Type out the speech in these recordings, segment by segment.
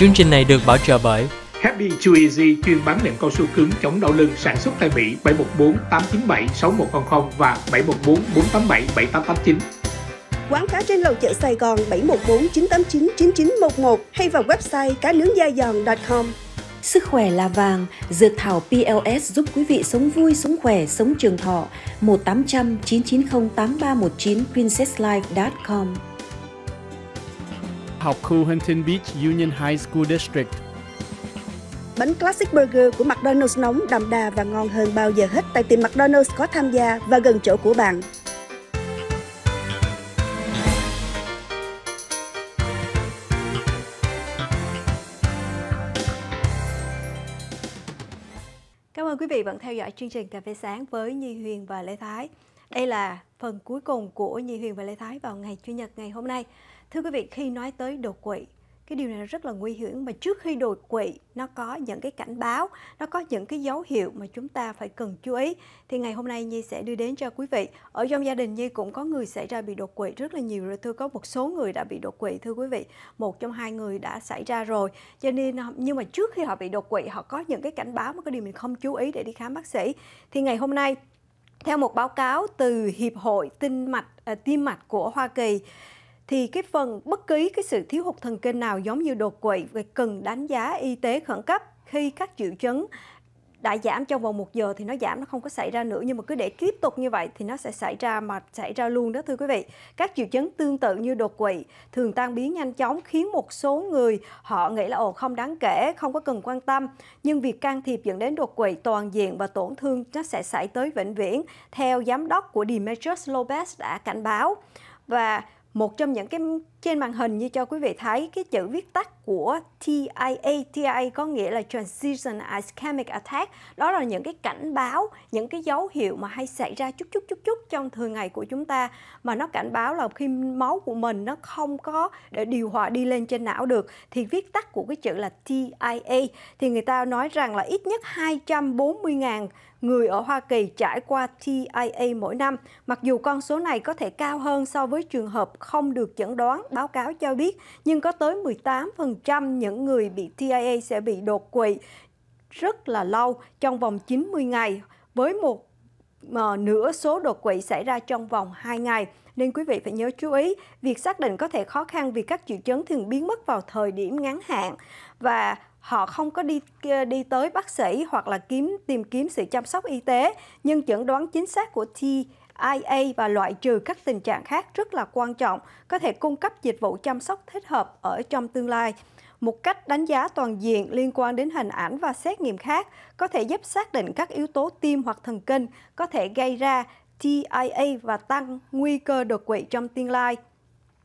Chương trình này được bảo trợ bởi Happy Chew Easy chuyên bán nệm cao su cứng chống đau lưng sản xuất tại Mỹ 714 897 6100 và 714 487 7889 quán cá trên lầu chợ Sài Gòn 714 989 9911 hay vào website cá nướng da giòn.com. Sức khỏe là vàng, dược thảo PLS giúp quý vị sống vui, sống khỏe, sống trường thọ. 1 800 990 8319 princesslife.com học khu Huntington Beach Union High School District. Bánh Classic Burger của McDonald's nóng đậm đà và ngon hơn bao giờ hết tại tiệm McDonald's có tham gia và gần chỗ của bạn. Cảm ơn quý vị vẫn theo dõi chương trình Cà phê sáng với Nhi Huyền và Lê Thái. Đây là phần cuối cùng của Nhi Huyền và Lê Thái vào ngày Chủ nhật ngày hôm nay. Thưa quý vị, khi nói tới đột quỵ, cái điều này rất là nguy hiểm mà trước khi đột quỵ nó có những cái cảnh báo, nó có những cái dấu hiệu mà chúng ta phải cần chú ý. Thì ngày hôm nay Nhi sẽ đưa đến cho quý vị. Ở trong gia đình Nhi cũng có người xảy ra bị đột quỵ rất là nhiều rồi. Thưa có một số người đã bị đột quỵ thưa quý vị. Một trong hai người đã xảy ra rồi. Cho nên ờ, nhưng mà trước khi họ bị đột quỵ họ có những cái cảnh báo mà cái điều mình không chú ý để đi khám bác sĩ. Thì ngày hôm nay theo một báo cáo từ Hiệp hội Tim mạch à, tim mạch của Hoa Kỳ thì cái phần bất cứ cái sự thiếu hụt thần kinh nào giống như đột quỵ cần đánh giá y tế khẩn cấp khi các triệu chứng đã giảm trong vòng một giờ thì nó giảm nó không có xảy ra nữa nhưng mà cứ để tiếp tục như vậy thì nó sẽ xảy ra mà xảy ra luôn đó thưa quý vị. Các triệu chứng tương tự như đột quỵ thường tan biến nhanh chóng khiến một số người họ nghĩ là ồ không đáng kể, không có cần quan tâm nhưng việc can thiệp dẫn đến đột quỵ toàn diện và tổn thương nó sẽ xảy tới vĩnh viễn theo giám đốc của Demetrius Lopez đã cảnh báo và một trong những cái trên màn hình như cho quý vị thấy cái chữ viết tắt của TIA, TIA có nghĩa là Transition Ischemic Attack, đó là những cái cảnh báo, những cái dấu hiệu mà hay xảy ra chút chút chút chút trong thường ngày của chúng ta mà nó cảnh báo là khi máu của mình nó không có để điều hòa đi lên trên não được thì viết tắt của cái chữ là TIA thì người ta nói rằng là ít nhất 240.000 người ở Hoa Kỳ trải qua TIA mỗi năm, mặc dù con số này có thể cao hơn so với trường hợp không được chẩn đoán báo cáo cho biết, nhưng có tới 18% những người bị TIA sẽ bị đột quỵ rất là lâu trong vòng 90 ngày với một ờ, nửa số đột quỵ xảy ra trong vòng 2 ngày. Nên quý vị phải nhớ chú ý, việc xác định có thể khó khăn vì các triệu chứng thường biến mất vào thời điểm ngắn hạn và họ không có đi ờ, đi tới bác sĩ hoặc là kiếm tìm kiếm sự chăm sóc y tế, nhưng chẩn đoán chính xác của T IA và loại trừ các tình trạng khác rất là quan trọng, có thể cung cấp dịch vụ chăm sóc thích hợp ở trong tương lai. Một cách đánh giá toàn diện liên quan đến hình ảnh và xét nghiệm khác có thể giúp xác định các yếu tố tim hoặc thần kinh có thể gây ra TIA và tăng nguy cơ đột quỵ trong tương lai.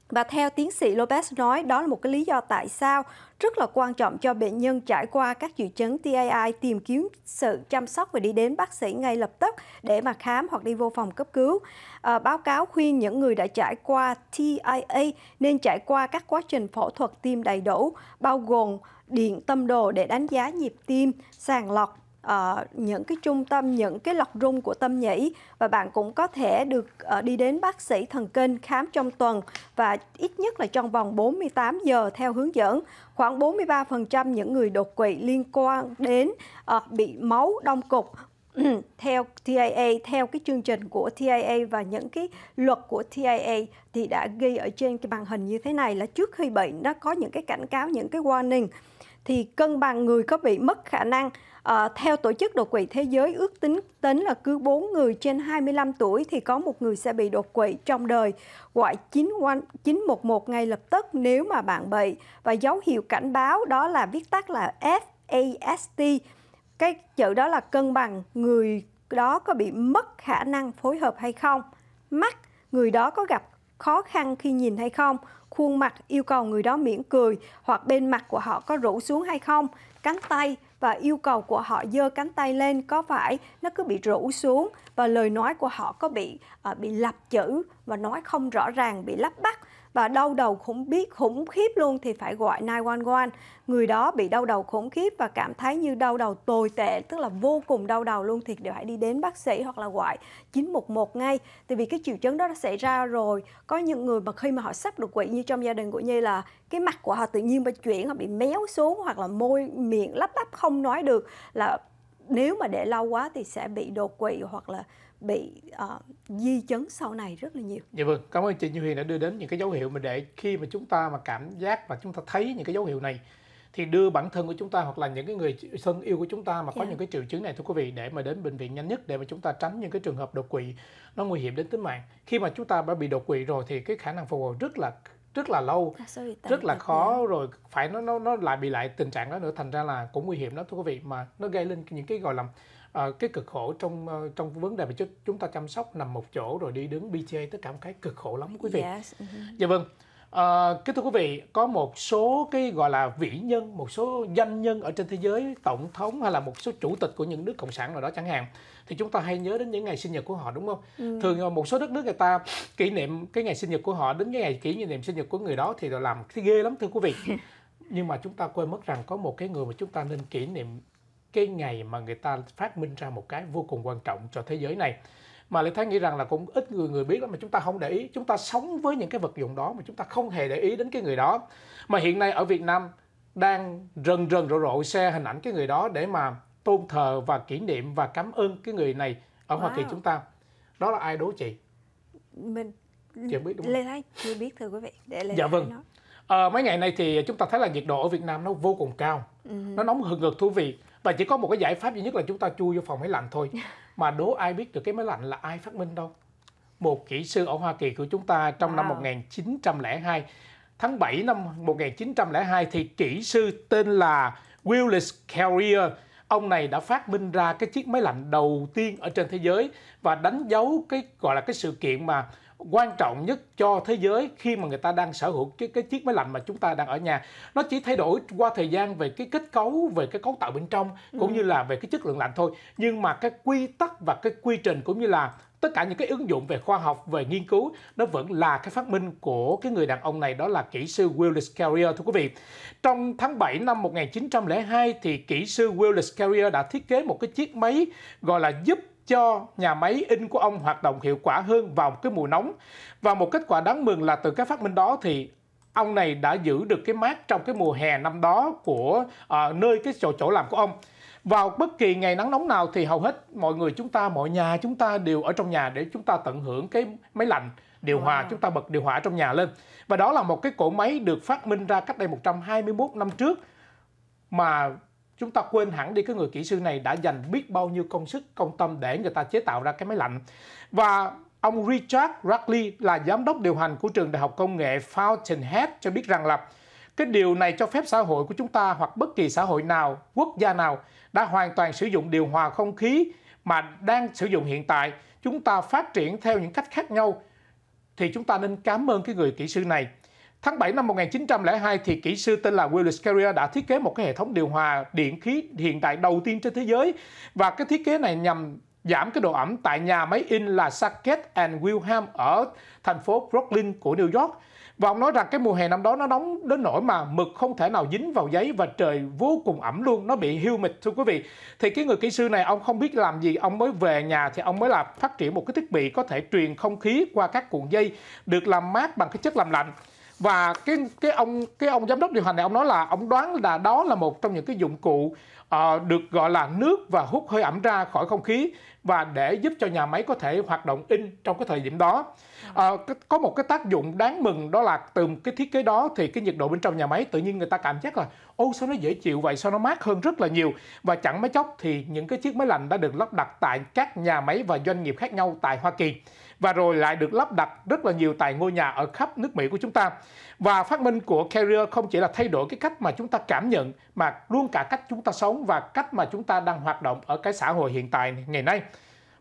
Và theo tiến sĩ Lopez nói, đó là một cái lý do tại sao rất là quan trọng cho bệnh nhân trải qua các triệu chứng TAI tìm kiếm sự chăm sóc và đi đến bác sĩ ngay lập tức để mà khám hoặc đi vô phòng cấp cứu. À, báo cáo khuyên những người đã trải qua TIA nên trải qua các quá trình phẫu thuật tim đầy đủ, bao gồm điện tâm đồ để đánh giá nhịp tim, sàng lọc uh, những cái trung tâm, những cái lọc rung của tâm nhĩ và bạn cũng có thể được uh, đi đến bác sĩ thần kinh khám trong tuần và ít nhất là trong vòng 48 giờ theo hướng dẫn. Khoảng 43% những người đột quỵ liên quan đến uh, bị máu đông cục theo TIA, theo cái chương trình của TIA và những cái luật của TIA thì đã ghi ở trên cái màn hình như thế này là trước khi bệnh nó có những cái cảnh cáo, những cái warning thì cân bằng người có bị mất khả năng Ờ, theo Tổ chức Đột quỵ Thế giới, ước tính tính là cứ 4 người trên 25 tuổi thì có một người sẽ bị đột quỵ trong đời. Gọi 911 ngay lập tức nếu mà bạn bị. Và dấu hiệu cảnh báo đó là viết tắt là FAST. Cái chữ đó là cân bằng người đó có bị mất khả năng phối hợp hay không. Mắt, người đó có gặp khó khăn khi nhìn hay không khuôn mặt yêu cầu người đó mỉm cười hoặc bên mặt của họ có rũ xuống hay không cánh tay và yêu cầu của họ giơ cánh tay lên có phải nó cứ bị rũ xuống và lời nói của họ có bị uh, bị lặp chữ và nói không rõ ràng bị lắp bắt và đau đầu khủng biết khủng khiếp luôn thì phải gọi 911. Người đó bị đau đầu khủng khiếp và cảm thấy như đau đầu tồi tệ, tức là vô cùng đau đầu luôn thì đều phải đi đến bác sĩ hoặc là gọi 911 ngay. Tại vì cái triệu chứng đó đã xảy ra rồi. Có những người mà khi mà họ sắp đột quỵ như trong gia đình của Nhi là cái mặt của họ tự nhiên mà chuyển họ bị méo xuống hoặc là môi miệng lắp bắp không nói được là nếu mà để lâu quá thì sẽ bị đột quỵ hoặc là bị uh, di chứng sau này rất là nhiều. Dạ vâng, cảm ơn chị Như Huyền đã đưa đến những cái dấu hiệu mà để khi mà chúng ta mà cảm giác và chúng ta thấy những cái dấu hiệu này thì đưa bản thân của chúng ta hoặc là những cái người thân yêu của chúng ta mà có yeah. Dạ. những cái triệu chứng này thưa quý vị để mà đến bệnh viện nhanh nhất để mà chúng ta tránh những cái trường hợp đột quỵ nó nguy hiểm đến tính mạng khi mà chúng ta đã bị đột quỵ rồi thì cái khả năng phục hồi rất là rất là lâu rất là khó yeah. rồi phải nó nó nó lại bị lại tình trạng đó nữa thành ra là cũng nguy hiểm đó thưa quý vị mà nó gây lên những cái gọi là à, cái cực khổ trong ờ, trong vấn đề mà chúng ta chăm sóc nằm một chỗ rồi đi đứng BTA tất cả một cái cực khổ lắm quý vị. Yes. Uh-huh. Dạ vâng. À, kính thưa quý vị, có một số cái gọi là vĩ nhân, một số danh nhân ở trên thế giới, tổng thống hay là một số chủ tịch của những nước cộng sản nào đó chẳng hạn, thì chúng ta hay nhớ đến những ngày sinh nhật của họ đúng không? Ừ. Thường một số đất nước người ta kỷ niệm cái ngày sinh nhật của họ đến cái ngày kỷ niệm sinh nhật của người đó thì rồi làm thì ghê lắm thưa quý vị. Nhưng mà chúng ta quên mất rằng có một cái người mà chúng ta nên kỷ niệm cái ngày mà người ta phát minh ra một cái vô cùng quan trọng cho thế giới này mà Lê Thái nghĩ rằng là cũng ít người người biết lắm mà chúng ta không để ý chúng ta sống với những cái vật dụng đó mà chúng ta không hề để ý đến cái người đó mà hiện nay ở Việt Nam đang rần rần rộ rộ xe hình ảnh cái người đó để mà tôn thờ và kỷ niệm và cảm ơn cái người này ở wow. Hoa Kỳ chúng ta đó là ai đố chị mình chị biết đúng không? Lê Thái chưa biết thưa quý vị để Lê dạ Thái vâng nói. À, mấy ngày nay thì chúng ta thấy là nhiệt độ ở Việt Nam nó vô cùng cao ừ. nó nóng hừng hực thú vị và chỉ có một cái giải pháp duy nhất là chúng ta chui vô phòng máy lạnh thôi dạ. mà đố ai biết được cái máy lạnh là ai phát minh đâu một kỹ sư ở Hoa Kỳ của chúng ta trong wow. năm 1902 tháng 7 năm 1902 thì kỹ sư tên là Willis Carrier ông này đã phát minh ra cái chiếc máy lạnh đầu tiên ở trên thế giới và đánh dấu cái gọi là cái sự kiện mà quan trọng nhất cho thế giới khi mà người ta đang sở hữu cái, cái chiếc máy lạnh mà chúng ta đang ở nhà nó chỉ thay đổi qua thời gian về cái kết cấu về cái cấu tạo bên trong ừ. cũng ừ. như là về cái chất lượng lạnh thôi nhưng mà cái quy tắc và cái quy trình cũng như là tất cả những cái ứng dụng về khoa học về nghiên cứu nó vẫn là cái phát minh của cái người đàn ông này đó là kỹ sư Willis Carrier thưa quý vị. Trong tháng 7 năm 1902 thì kỹ sư Willis Carrier đã thiết kế một cái chiếc máy gọi là giúp cho nhà máy in của ông hoạt động hiệu quả hơn vào cái mùa nóng. Và một kết quả đáng mừng là từ cái phát minh đó thì ông này đã giữ được cái mát trong cái mùa hè năm đó của à, nơi cái chỗ chỗ làm của ông. Vào bất kỳ ngày nắng nóng nào thì hầu hết mọi người chúng ta, mọi nhà chúng ta đều ở trong nhà để chúng ta tận hưởng cái máy lạnh điều hòa wow. chúng ta bật điều hòa trong nhà lên. Và đó là một cái cỗ máy được phát minh ra cách đây 121 năm trước mà chúng ta quên hẳn đi cái người kỹ sư này đã dành biết bao nhiêu công sức công tâm để người ta chế tạo ra cái máy lạnh và ông Richard Rackley là giám đốc điều hành của trường đại học công nghệ Fountainhead cho biết rằng là cái điều này cho phép xã hội của chúng ta hoặc bất kỳ xã hội nào, quốc gia nào đã hoàn toàn sử dụng điều hòa không khí mà đang sử dụng hiện tại, chúng ta phát triển theo những cách khác nhau thì chúng ta nên cảm ơn cái người kỹ sư này. Tháng 7 năm 1902 thì kỹ sư tên là Willis Carrier đã thiết kế một cái hệ thống điều hòa điện khí hiện đại đầu tiên trên thế giới và cái thiết kế này nhằm giảm cái độ ẩm tại nhà máy in là Sackett and Wilhelm ở thành phố Brooklyn của New York. Và ông nói rằng cái mùa hè năm đó nó nóng đến nỗi mà mực không thể nào dính vào giấy và trời vô cùng ẩm luôn, nó bị humid thưa quý vị. Thì cái người kỹ sư này ông không biết làm gì, ông mới về nhà thì ông mới là phát triển một cái thiết bị có thể truyền không khí qua các cuộn dây được làm mát bằng cái chất làm lạnh và cái cái ông cái ông giám đốc điều hành này ông nói là ông đoán là đó là một trong những cái dụng cụ Ờ, được gọi là nước và hút hơi ẩm ra khỏi không khí và để giúp cho nhà máy có thể hoạt động in trong cái thời điểm đó. Uh, có một cái tác dụng đáng mừng đó là từ cái thiết kế đó thì cái nhiệt độ bên trong nhà máy tự nhiên người ta cảm giác là ô sao nó dễ chịu vậy, sao nó mát hơn rất là nhiều và chẳng mấy chốc thì những cái chiếc máy lạnh đã được lắp đặt tại các nhà máy và doanh nghiệp khác nhau tại Hoa Kỳ và rồi lại được lắp đặt rất là nhiều tại ngôi nhà ở khắp nước Mỹ của chúng ta. Và phát minh của Carrier không chỉ là thay đổi cái cách mà chúng ta cảm nhận mà luôn cả cách chúng ta sống và cách mà chúng ta đang hoạt động ở cái xã hội hiện tại ngày nay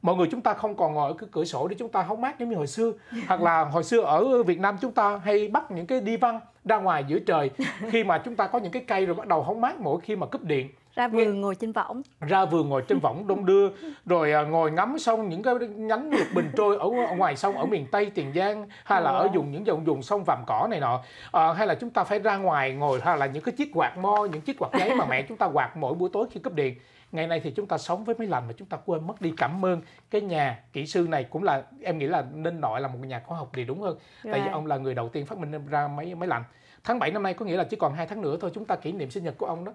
mọi người chúng ta không còn ngồi ở cái cửa sổ để chúng ta hóng mát giống như hồi xưa hoặc là hồi xưa ở Việt Nam chúng ta hay bắt những cái đi văn ra ngoài giữa trời khi mà chúng ta có những cái cây rồi bắt đầu hóng mát mỗi khi mà cúp điện ra vườn ngồi trên võng ra vườn ngồi trên võng đông đưa rồi à, ngồi ngắm sông những cái nhánh lục bình trôi ở ngoài sông ở miền tây tiền giang hay là ở dùng ờ. những dòng dùng sông vàm cỏ này nọ à, hay là chúng ta phải ra ngoài ngồi hay là những cái chiếc quạt mo những chiếc quạt giấy mà mẹ chúng ta quạt mỗi buổi tối khi cấp điện ngày nay thì chúng ta sống với máy lạnh mà chúng ta quên mất đi cảm ơn cái nhà kỹ sư này cũng là em nghĩ là nên nội là một nhà khoa học thì đúng hơn right. tại vì ông là người đầu tiên phát minh ra máy máy lạnh tháng 7 năm nay có nghĩa là chỉ còn hai tháng nữa thôi chúng ta kỷ niệm sinh nhật của ông đó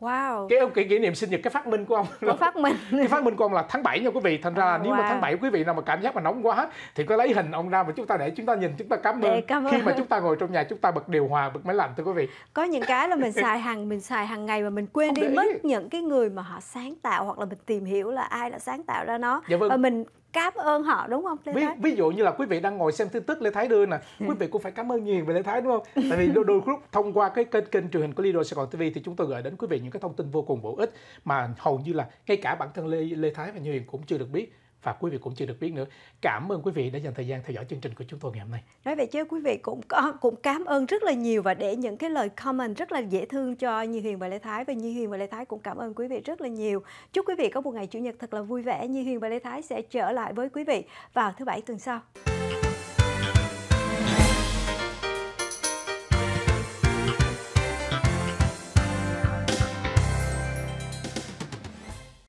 Wow. Cái ông kỷ kỷ niệm sinh nhật cái phát minh của ông. Của phát minh. cái phát minh của ông là tháng 7 nha quý vị. Thành ra à, nếu wow. mà tháng 7 quý vị nào mà cảm giác mà nóng quá thì có lấy hình ông ra mà chúng ta để chúng ta nhìn chúng ta cảm ơn. cảm ơn. Khi mà chúng ta ngồi trong nhà chúng ta bật điều hòa, bật máy lạnh thưa quý vị. Có những cái là mình xài hàng mình xài hàng ngày mà mình quên đi mất những cái người mà họ sáng tạo hoặc là mình tìm hiểu là ai đã sáng tạo ra nó. Dạ vâng. Và mình cảm ơn họ đúng không Lê ví, Thái? ví dụ như là quý vị đang ngồi xem tin tức Lê Thái đưa nè ừ. quý vị cũng phải cảm ơn nhiều về Lê Thái đúng không tại vì đôi, đôi lúc thông qua cái kênh kênh truyền hình của Lido Sài Gòn TV thì chúng tôi gửi đến quý vị những cái thông tin vô cùng bổ ích mà hầu như là ngay cả bản thân Lê Lê Thái và Như Hiền cũng chưa được biết và quý vị cũng chưa được biết nữa. Cảm ơn quý vị đã dành thời gian theo dõi chương trình của chúng tôi ngày hôm nay. Nói về chứ quý vị cũng có, cũng cảm ơn rất là nhiều và để những cái lời comment rất là dễ thương cho Như Huyền và Lê Thái và Như Huyền và Lê Thái cũng cảm ơn quý vị rất là nhiều. Chúc quý vị có một ngày chủ nhật thật là vui vẻ. Như Huyền và Lê Thái sẽ trở lại với quý vị vào thứ bảy tuần sau.